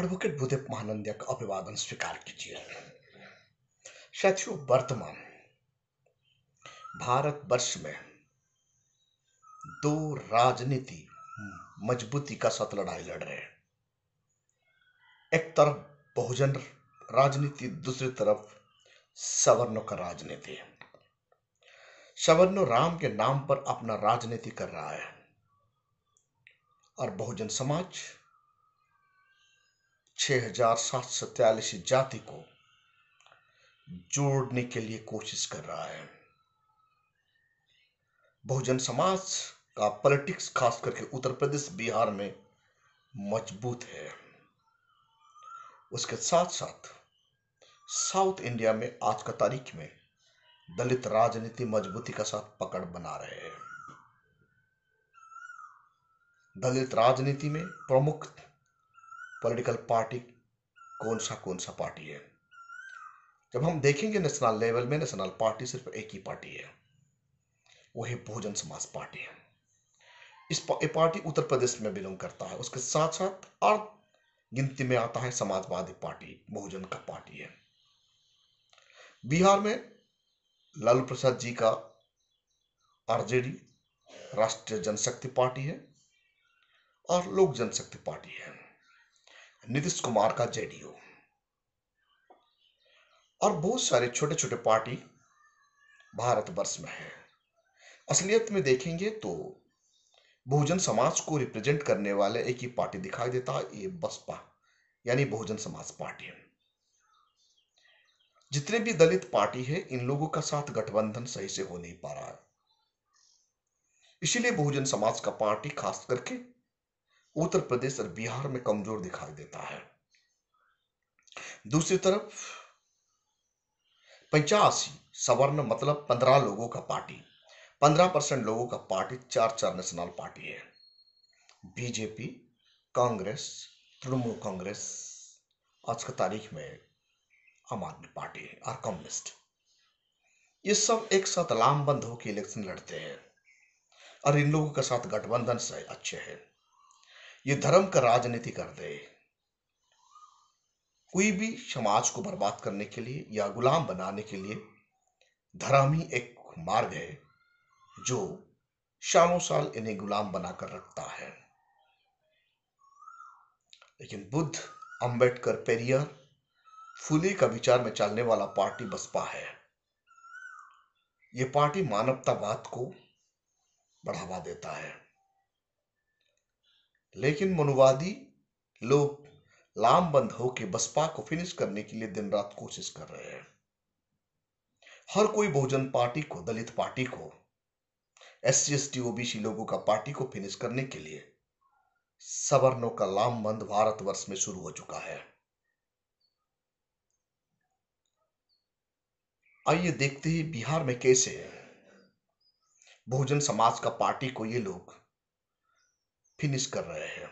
advocate Bhudev Mahanandia का अभिवादन स्वीकार कीजिए साथियों वर्तमान भारतवर्ष में दो राजनीति मजबूती का सत लड़ाई लड़ रहे हैं एक तरफ बहुजन राजनीति दूसरी तरफ सवर्णों का राजनीति सवर्णो राम के नाम पर अपना राजनीति कर रहा है और बहुजन समाज छः हजार सात सौ जाति को जोड़ने के लिए कोशिश कर रहा है बहुजन समाज का पॉलिटिक्स खास करके उत्तर प्रदेश बिहार में मजबूत है उसके साथ साथ साउथ इंडिया में आज का तारीख में दलित राजनीति मजबूती का साथ पकड़ बना रहे हैं दलित राजनीति में प्रमुख पॉलिटिकल पार्टी कौन सा कौन सा पार्टी है जब हम देखेंगे नेशनल लेवल में नेशनल पार्टी सिर्फ एक ही पार्टी है वो है बहुजन समाज पार्टी है इस पा, पार्टी उत्तर प्रदेश में बिलोंग करता है उसके साथ साथ और गिनती में आता है समाजवादी पार्टी बहुजन का पार्टी है बिहार में लालू प्रसाद जी का आरजेडी राष्ट्रीय जनशक्ति पार्टी है और लोक जनशक्ति पार्टी है नीतीश कुमार का जेडीयू और बहुत सारे छोटे छोटे पार्टी भारतवर्ष में है असलियत में देखेंगे तो बहुजन समाज को रिप्रेजेंट करने वाले एक ही पार्टी दिखाई देता है ये बसपा यानी बहुजन समाज पार्टी जितने भी दलित पार्टी है इन लोगों का साथ गठबंधन सही से हो नहीं पा रहा है इसीलिए बहुजन समाज का पार्टी खास करके उत्तर प्रदेश और बिहार में कमजोर दिखाई देता है दूसरी तरफ पंचासी सवर्ण मतलब पंद्रह लोगों का पार्टी पंद्रह परसेंट लोगों का पार्टी चार चार नेशनल पार्टी है बीजेपी कांग्रेस तृणमूल कांग्रेस आज की तारीख में आम आदमी पार्टी और कम्युनिस्ट ये सब एक साथ लामबंद होकर इलेक्शन लड़ते हैं और इन लोगों के साथ गठबंधन से अच्छे हैं ये धर्म का राजनीति कर दे कोई भी समाज को बर्बाद करने के लिए या गुलाम बनाने के लिए धर्म ही एक मार्ग है जो सालों साल इन्हें गुलाम बनाकर रखता है लेकिन बुद्ध अंबेडकर पेरियर फुले का विचार में चलने वाला पार्टी बसपा है यह पार्टी मानवतावाद को बढ़ावा देता है लेकिन मनुवादी लोग लामबंद होकर बसपा को फिनिश करने के लिए दिन रात कोशिश कर रहे हैं हर कोई बहुजन पार्टी को दलित पार्टी को S C S T OBC लोगों का पार्टी को फिनिश करने के लिए सवर्णों का लामबंद भारतवर्ष में शुरू हो चुका है आइए देखते हैं बिहार में कैसे बहुजन समाज का पार्टी को ये लोग फिनिश कर रहे हैं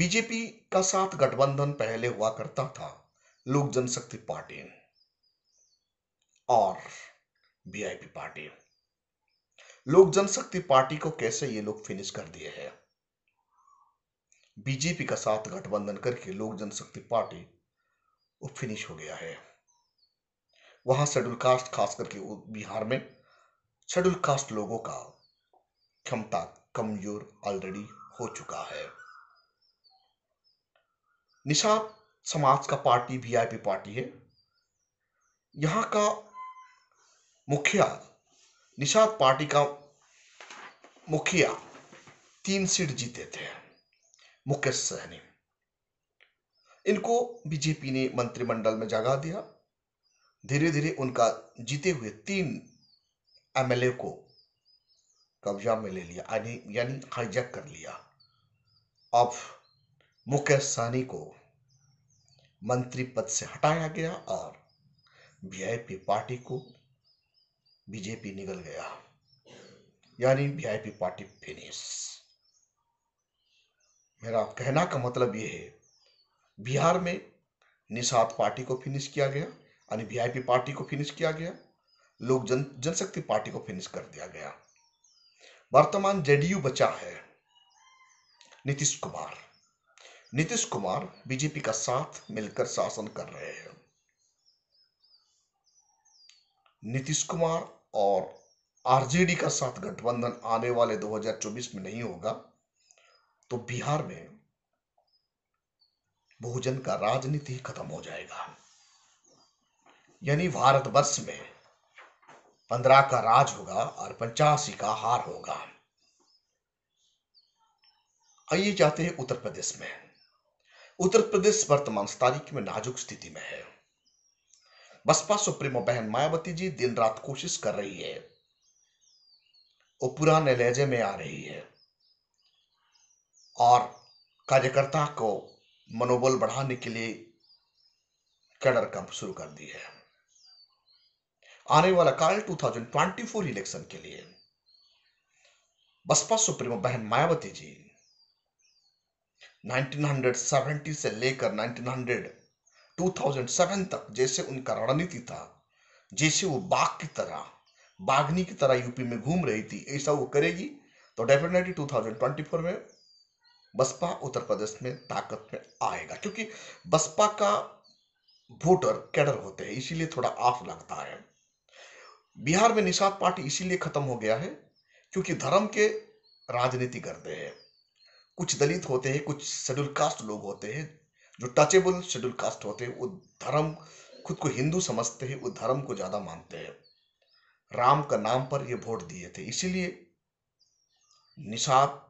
बीजेपी का साथ गठबंधन पहले हुआ करता था लोक जनशक्ति पार्टी और VIP party Lok Janshakti party को कैसे ये लोग फिनिश कर दिए हैं बीजेपी का साथ गठबंधन करके लोक जनशक्ति पार्टी वो फिनिश हो गया है वहां शेड्यूल कास्ट खास करके बिहार में शेड्यूल कास्ट लोगों का क्षमता कमजोर ऑलरेडी हो चुका है निषाद समाज का पार्टी वीआईपी पार्टी है यहां का मुखिया निषाद पार्टी का मुखिया तीन सीट जीते थे मुकेश सहनी इनको बीजेपी ने मंत्रिमंडल में जगा दिया धीरे धीरे उनका जीते हुए तीन एमएलए को कब्जा में ले लिया यानी हाईजैक कर लिया अब मुकेश सानी को मंत्री पद से हटाया गया और वीआईपी पार्टी को बीजेपी निकल गया यानी वीआईपी पार्टी फिनिश मेरा कहना का मतलब ये है बिहार में निषाद पार्टी को फिनिश किया गया यानी वीआईपी पार्टी को फिनिश किया गया लोक जन जनशक्ति पार्टी को फिनिश कर दिया गया वर्तमान जेडीयू बचा है नीतीश कुमार नीतीश कुमार बीजेपी का साथ मिलकर शासन कर रहे हैं नीतीश कुमार और आरजेडी का साथ गठबंधन आने वाले 2024 में नहीं होगा तो बिहार में बहुजन का राजनीति खत्म हो जाएगा यानी भारतवर्ष में पंद्रह का राज होगा और पंचासी का हार होगा आइए जाते हैं उत्तर प्रदेश में उत्तर प्रदेश वर्तमान तारीख में नाजुक स्थिति में है बसपा सुप्रीमो बहन मायावती जी दिन रात कोशिश कर रही है वो पुराने लहजे में आ रही है और कार्यकर्ता को मनोबल बढ़ाने के लिए कैडर कैंप शुरू कर दी है आने वाला काल 2024 इलेक्शन के लिए बसपा सुप्रीमो बहन मायावती जी 1970 से लेकर 1900 2007 तक जैसे उनका रणनीति था जैसे वो बाघ की तरह बागनी की तरह यूपी में घूम रही थी ऐसा वो करेगी तो डेफिनेटली 2024 में बसपा उत्तर प्रदेश में ताकत में आएगा क्योंकि बसपा का वोटर कैडर होते हैं इसीलिए थोड़ा आफ लगता है बिहार में निषाद पार्टी इसीलिए खत्म हो गया है क्योंकि धर्म के राजनीति करते हैं कुछ दलित होते हैं कुछ शेड्यूल कास्ट लोग होते हैं जो टचेबल शेड्यूल कास्ट होते हैं वो धर्म खुद को हिंदू समझते हैं वो धर्म को ज़्यादा मानते हैं राम का नाम पर ये वोट दिए थे इसीलिए निषाद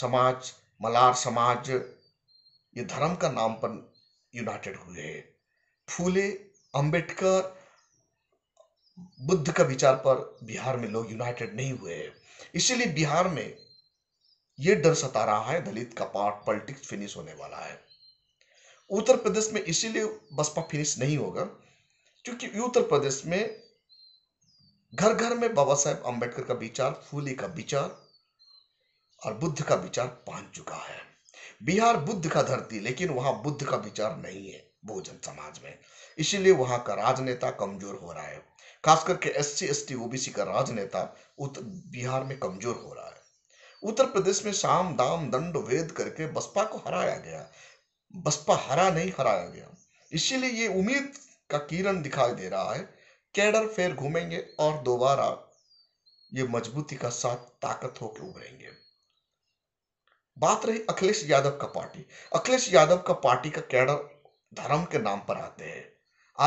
समाज मलार समाज ये धर्म का नाम पर यूनाइटेड हुए हैं फूले अंबेडकर बुद्ध का विचार पर बिहार में लोग यूनाइटेड नहीं हुए हैं इसीलिए बिहार में यह डर सता रहा है दलित का पार्ट पॉलिटिक्स फिनिश होने वाला है उत्तर प्रदेश में इसीलिए बसपा फिनिश नहीं होगा क्योंकि उत्तर प्रदेश में घर घर में बाबा साहेब अम्बेडकर का विचार फूले का विचार और बुद्ध का विचार पहुंच चुका है बिहार बुद्ध का धरती लेकिन वहां बुद्ध का विचार नहीं है बहुजन समाज में इसीलिए वहां का राजनेता कमजोर हो रहा है खास करके S C S T OBC का राजनेता उत्तर बिहार में कमजोर हो रहा है उत्तर प्रदेश में शाम दाम दंड वेद करके बसपा को हराया गया बसपा हरा नहीं हराया गया इसीलिए ये उम्मीद का किरण दिखाई दे रहा है कैडर फेर घूमेंगे और दोबारा ये मजबूती का साथ ताकत होकर उभरेंगे बात रही अखिलेश यादव का पार्टी अखिलेश यादव का पार्टी का कैडर धर्म के नाम पर आते हैं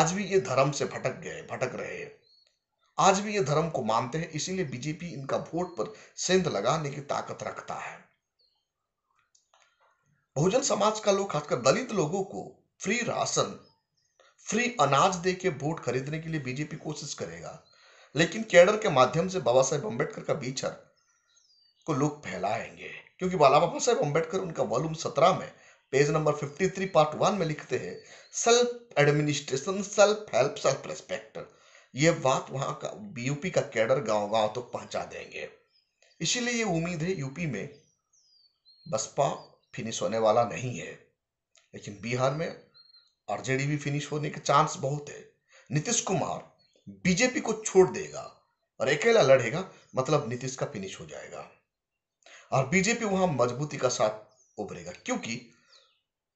आज भी ये धर्म से भटक गए भटक रहे हैं आज भी ये धर्म को मानते हैं इसीलिए बीजेपी इनका वोट पर सेंध लगाने की ताकत रखता है बहुजन समाज का लोग खासकर दलित लोगों को फ्री राशन फ्री अनाज दे के वोट खरीदने के लिए बीजेपी कोशिश करेगा लेकिन कैडर के माध्यम से बाबा साहेब अम्बेडकर का बीचर को लोग फैलाएंगे क्योंकि बाला बाबा साहेब अम्बेडकर उनका वॉल्यूम सत्रह में पेज नंबर 53 पार्ट वन में लिखते हैं self administration self help self respect ये बात वहां का यूपी का कैडर गांव गांव तक तो पहुंचा देंगे इसीलिए ये उम्मीद है यूपी में बसपा फिनिश होने वाला नहीं है लेकिन बिहार में आरजेडी भी फिनिश होने के चांस बहुत है नीतीश कुमार बीजेपी को छोड़ देगा और अकेला लड़ेगा मतलब नीतीश का फिनिश हो जाएगा और बीजेपी वहां मजबूती का साथ उभरेगा क्योंकि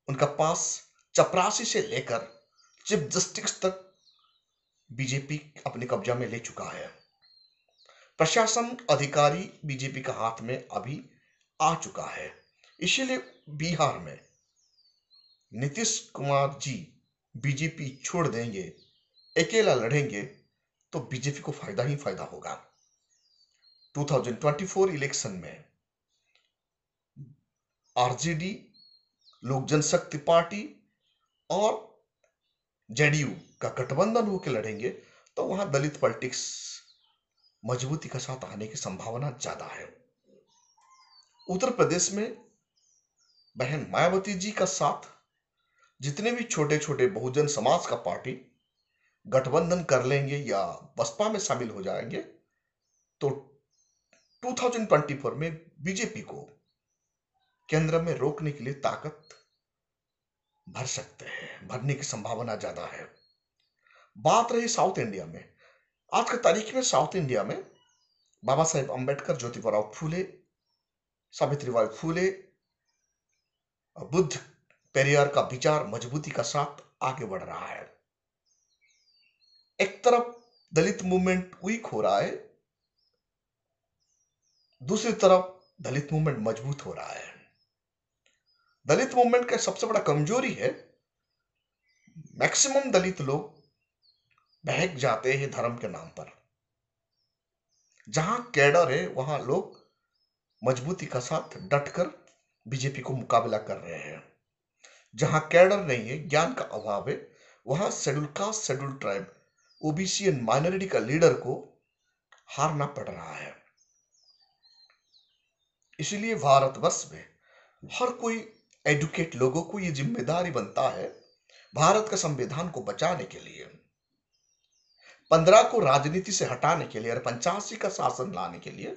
उनका पास चपरासी से लेकर चीफ जस्टिस तक बीजेपी अपने कब्जा में ले चुका है प्रशासन अधिकारी बीजेपी के हाथ में अभी आ चुका है इसीलिए बिहार में नीतीश कुमार जी बीजेपी छोड़ देंगे अकेला लड़ेंगे तो बीजेपी को फायदा ही फायदा होगा 2024 इलेक्शन में आरजेडी लोक जनशक्ति पार्टी और जेडीयू का गठबंधन होकर लड़ेंगे तो वहां दलित पॉलिटिक्स मजबूती के साथ आने की संभावना ज्यादा है उत्तर प्रदेश में बहन मायावती जी का साथ जितने भी छोटे छोटे बहुजन समाज का पार्टी गठबंधन कर लेंगे या बसपा में शामिल हो जाएंगे तो 2024 में बीजेपी को केंद्र में रोकने के लिए ताकत भर सकते हैं भरने की संभावना ज़्यादा है बात रही साउथ इंडिया में आज की तारीख में साउथ इंडिया में बाबा साहेब अम्बेडकर ज्योतिबाराव फूले बाई फूले बुद्ध पेरियर का विचार मजबूती का साथ आगे बढ़ रहा है एक तरफ दलित मूवमेंट वीक हो रहा है दूसरी तरफ दलित मूवमेंट मजबूत हो रहा है दलित मूवमेंट का सबसे बड़ा कमजोरी है मैक्सिमम दलित लोग बहक जाते हैं धर्म के नाम पर जहां कैडर है वहां लोग मजबूती का साथ डटकर बीजेपी को मुकाबला कर रहे हैं जहां कैडर नहीं है ज्ञान का अभाव है वहां schedule caste schedule tribe OBC and minority का लीडर को हारना पड़ रहा है इसलिए भारतवर्ष में हर कोई एडुकेट लोगों को यह जिम्मेदारी बनता है भारत का संविधान को बचाने के लिए पंद्रह को राजनीति से हटाने के लिए और पंचासी का शासन लाने के लिए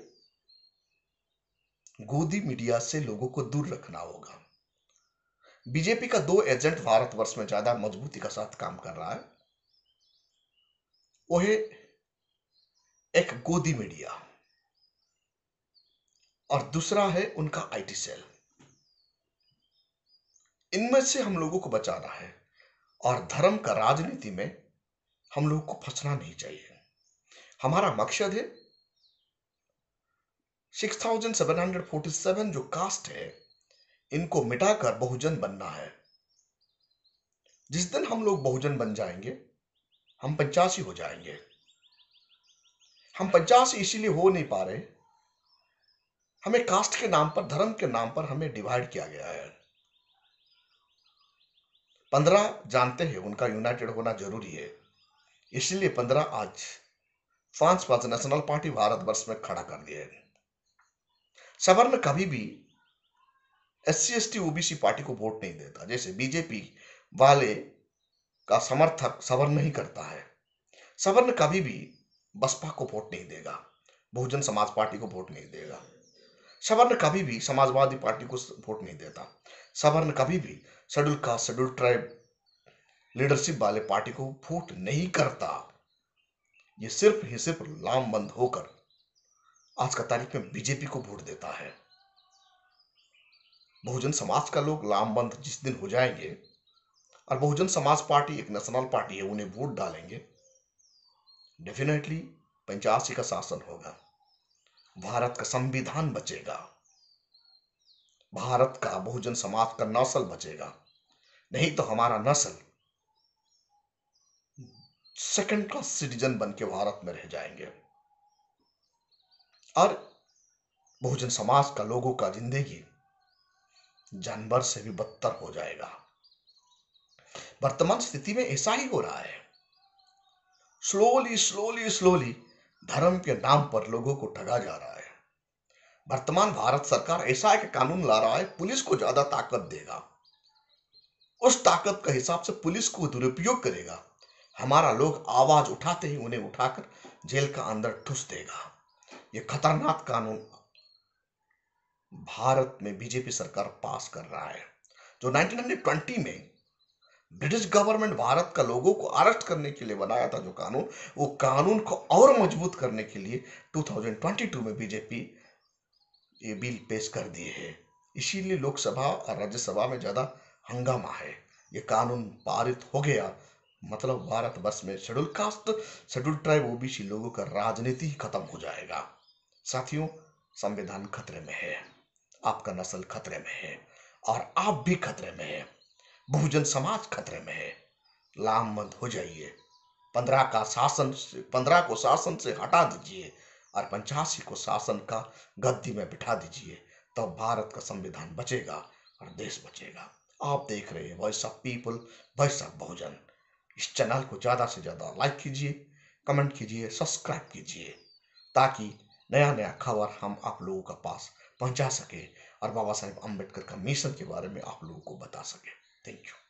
गोदी मीडिया से लोगों को दूर रखना होगा बीजेपी का दो एजेंट भारतवर्ष में ज्यादा मजबूती का साथ काम कर रहा है वो है एक गोदी मीडिया और दूसरा है उनका आईटी सेल इनमें से हम लोगों को बचाना है और धर्म का राजनीति में हम लोगों को फंसना नहीं चाहिए हमारा मकसद है six thousand seven hundred forty seven जो कास्ट है इनको मिटाकर बहुजन बनना है जिस दिन हम लोग बहुजन बन जाएंगे हम पंचासी हो जाएंगे हम पंचासी इसीलिए हो नहीं पा रहे हमें कास्ट के नाम पर धर्म के नाम पर हमें डिवाइड किया गया है पंद्रह जानते हैं उनका यूनाइटेड होना जरूरी है इसलिए पंद्रह आज फ्रांस पास नेशनल पार्टी वर्ष में खड़ा कर दिया है सबर में कभी भी S C S T OBC party को वोट नहीं देता जैसे बीजेपी वाले का समर्थक सबर नहीं करता है सवर्ण कभी भी बसपा को वोट नहीं देगा बहुजन समाज पार्टी को वोट नहीं देगा ने कभी भी समाजवादी पार्टी को वोट नहीं देता ने कभी भी schedule caste schedule tribe leadership वाले पार्टी को फूट नहीं करता ये सिर्फ ही सिर्फ लामबंद होकर आज का तारीख में बीजेपी को वोट देता है बहुजन समाज का लोग लामबंद जिस दिन हो जाएंगे और बहुजन समाज पार्टी एक नेशनल पार्टी है उन्हें वोट डालेंगे डेफिनेटली पंचासी का शासन होगा भारत का संविधान बचेगा भारत का बहुजन समाज का नस्ल बचेगा नहीं तो हमारा नस्ल सेकंड क्लास सिटीजन बन के भारत में रह जाएंगे और बहुजन समाज का लोगों का जिंदगी जानवर से भी बदतर हो जाएगा वर्तमान स्थिति में ऐसा ही हो रहा है स्लोली स्लोली स्लोली धर्म के नाम पर लोगों को ठगा जा रहा है वर्तमान भारत सरकार ऐसा एक कानून ला रहा है पुलिस को ज्यादा ताकत देगा उस ताकत के हिसाब से पुलिस को दुरुपयोग करेगा हमारा लोग आवाज उठाते ही उन्हें उठाकर जेल का अंदर ठुस देगा यह खतरनाक कानून भारत में बीजेपी सरकार पास कर रहा है जो 1920 में ब्रिटिश गवर्नमेंट भारत का लोगों को अरेस्ट करने के लिए बनाया था जो कानून वो कानून को और मजबूत करने के लिए 2022 में बीजेपी ये बिल पेश कर दिए हैं इसीलिए लोकसभा और राज्यसभा में ज़्यादा हंगामा है ये कानून पारित हो गया मतलब भारत बस में schedule caste schedule tribe OBC लोगों का राजनीति ही खत्म हो जाएगा साथियों संविधान खतरे में है आपका नस्ल खतरे में है और आप भी खतरे में है बहुजन समाज खतरे में है लामबंद हो जाइए पंद्रह का शासन पंद्रह को शासन से हटा दीजिए और पंचासी को शासन का गद्दी में बिठा दीजिए तब तो भारत का संविधान बचेगा और देश बचेगा आप देख रहे हैं voice of people voice of Bahujan इस चैनल को ज़्यादा से ज़्यादा लाइक कीजिए कमेंट कीजिए सब्सक्राइब कीजिए ताकि नया नया खबर हम आप लोगों का पास पहुंचा सके और बाबा साहेब अम्बेडकर का मिशन के बारे में आप लोगों को बता सके थैंक यू